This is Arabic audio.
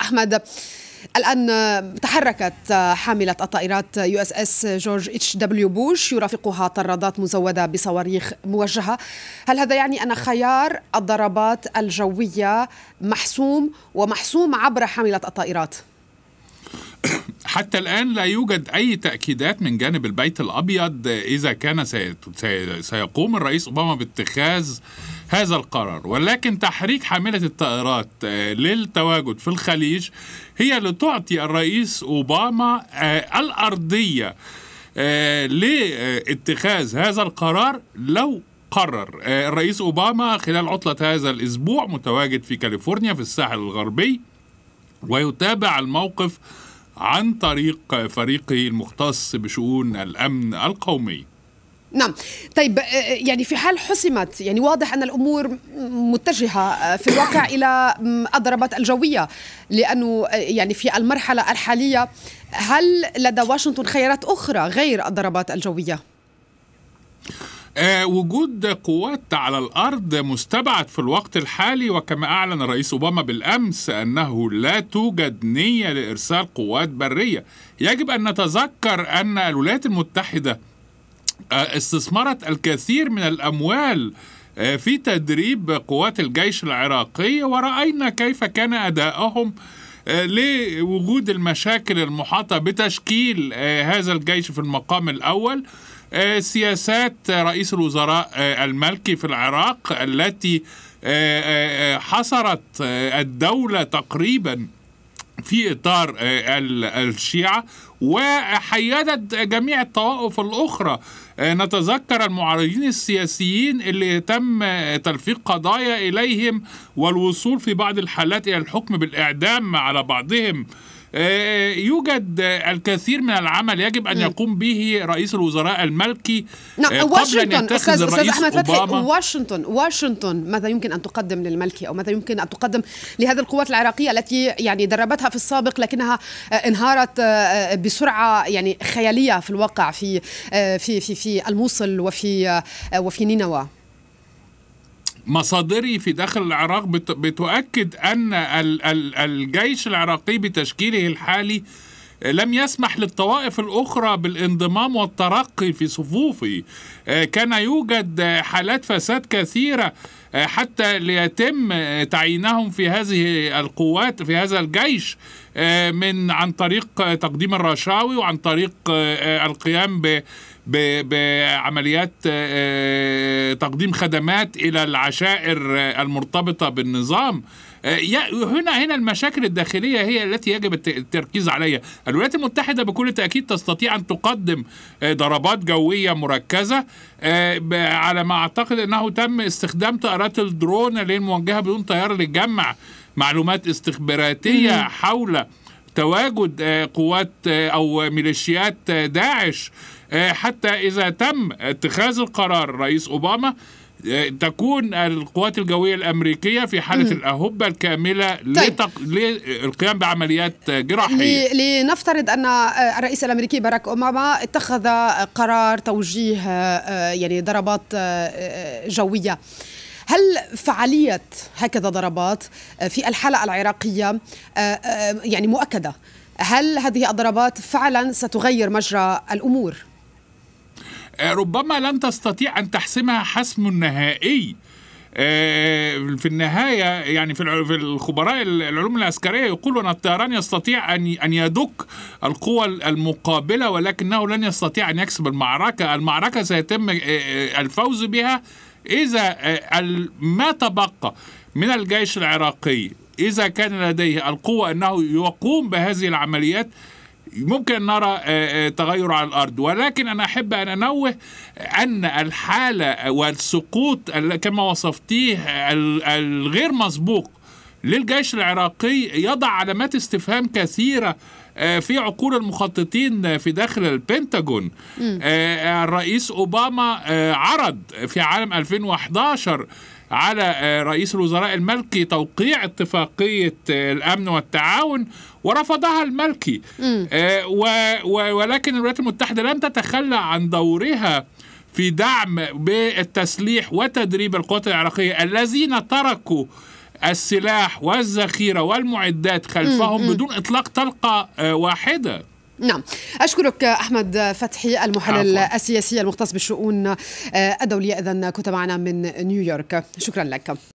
أحمد الآن تحركت حاملة الطائرات يو اس اس جورج اتش دبليو بوش يرافقها طرادات مزودة بصواريخ موجهة هل هذا يعني أن خيار الضربات الجوية محسوم ومحسوم عبر حاملة الطائرات؟ حتى الآن لا يوجد أي تأكيدات من جانب البيت الأبيض إذا كان سيقوم الرئيس أوباما باتخاذ هذا القرار ولكن تحريك حاملة الطائرات آه، للتواجد في الخليج هي لتعطي الرئيس أوباما آه، الأرضية آه، لاتخاذ هذا القرار لو قرر الرئيس أوباما خلال عطلة هذا الأسبوع متواجد في كاليفورنيا في الساحل الغربي ويتابع الموقف عن طريق فريقه المختص بشؤون الامن القومي. نعم طيب آه، آه، يعني في حال حسمت يعني واضح أن الأمور متجهة آه، في الواقع إلى الضربات الجوية لأنه يعني في المرحلة الحالية هل لدى واشنطن خيارات أخرى غير الضربات الجوية؟ آه، وجود قوات على الارض مستبعد في الوقت الحالي وكما اعلن الرئيس اوباما بالامس انه لا توجد نيه لارسال قوات بريه يجب ان نتذكر ان الولايات المتحده آه، استثمرت الكثير من الاموال آه، في تدريب قوات الجيش العراقي وراينا كيف كان ادائهم لوجود المشاكل المحاطه بتشكيل هذا الجيش في المقام الاول آه، سياسات رئيس الوزراء آه، الملكي في العراق التي آه، حصرت الدولة تقريباً في اطار الشيعه وحيدت جميع الطوائف الاخرى نتذكر المعارضين السياسيين اللي تم تلفيق قضايا اليهم والوصول في بعض الحالات الى الحكم بالاعدام على بعضهم آه، يوجد الكثير من العمل يجب أن يقوم به رئيس الوزراء الملكي نعم آه، قبل أن يتخذ الرئيس أحمد فتحي واشنطن واشنطن ماذا يمكن أن تقدم للملكي أو ماذا يمكن أن تقدم لهذه القوات العراقية التي يعني دربتها في السابق لكنها آه، انهارت بسرعة يعني خيالية في الواقع في في في, في الموصل وفي وفي نينوى مصادري في داخل العراق بتؤكد ان الجيش العراقي بتشكيله الحالي لم يسمح للطوائف الأخرى بالانضمام والترقي في صفوفه آه، كان يوجد حالات فساد كثيرة آه، حتى ليتم تعيينهم في هذه القوات في هذا الجيش آه، من عن طريق تقديم الرشاوي وعن طريق القيام ب بعمليات تقديم خدمات الى العشائر المرتبطه بالنظام آه، هنا هنا المشاكل الداخليه هي التي يجب التركيز عليها الولايات المتحده بكل تاكيد تستطيع ان تقدم آه، ضربات جويه مركزه آه، على ما اعتقد انه تم استخدام طائرات الدرون للموجهه بدون طيار لجمع معلومات استخباراتيه حول تواجد قوات او ميليشيات داعش حتى اذا تم اتخاذ القرار رئيس اوباما تكون القوات الجوية الأمريكية في حالة الأهبة الكاملة طيب. لتق... للقيام بعمليات جراحية لنفترض أن الرئيس الأمريكي باراك أوباما اتخذ قرار توجيه آه، آه، يعني ضربات آه، جوية هل فعالية هكذا ضربات في الحالة العراقية يعني مؤكدة هل هذه الضربات فعلا ستغير مجرى الأمور؟ آه، ربما لن تستطيع أن تحسمها حسم نهائي آه، في النهاية يعني في الخبراء العلوم العسكرية يقولوا أن الطيران يستطيع أن أن يدك القوى المقابلة ولكنه لن يستطيع أن يكسب المعركة المعركة سيتم آه، الفوز بها إذا ما تبقى من الجيش العراقي إذا كان لديه القوة أنه يقوم بهذه العمليات ممكن نرى آه، آه، تغير على الارض ولكن انا احب ان انوه ان الحاله والسقوط كما وصفتيه الغير مسبوق للجيش العراقي يضع علامات استفهام كثيره آه، في عقول المخططين في داخل البنتاجون آه، الرئيس أوباما آه، عرض في عام 2011 على رئيس الوزراء الملكي توقيع اتفاقية الأمن والتعاون ورفضها الملكي ولكن الولايات المتحدة لم تتخلى عن دورها في دعم بالتسليح وتدريب القوات العراقية الذين تركوا السلاح والذخيرة والمعدات خلفهم بدون إطلاق طلقة آه، واحدة نعم أشكرك أحمد فتحي المحلل السياسي المختص بالشؤون آه، الدولية إذا كنت معنا من نيويورك شكرا لك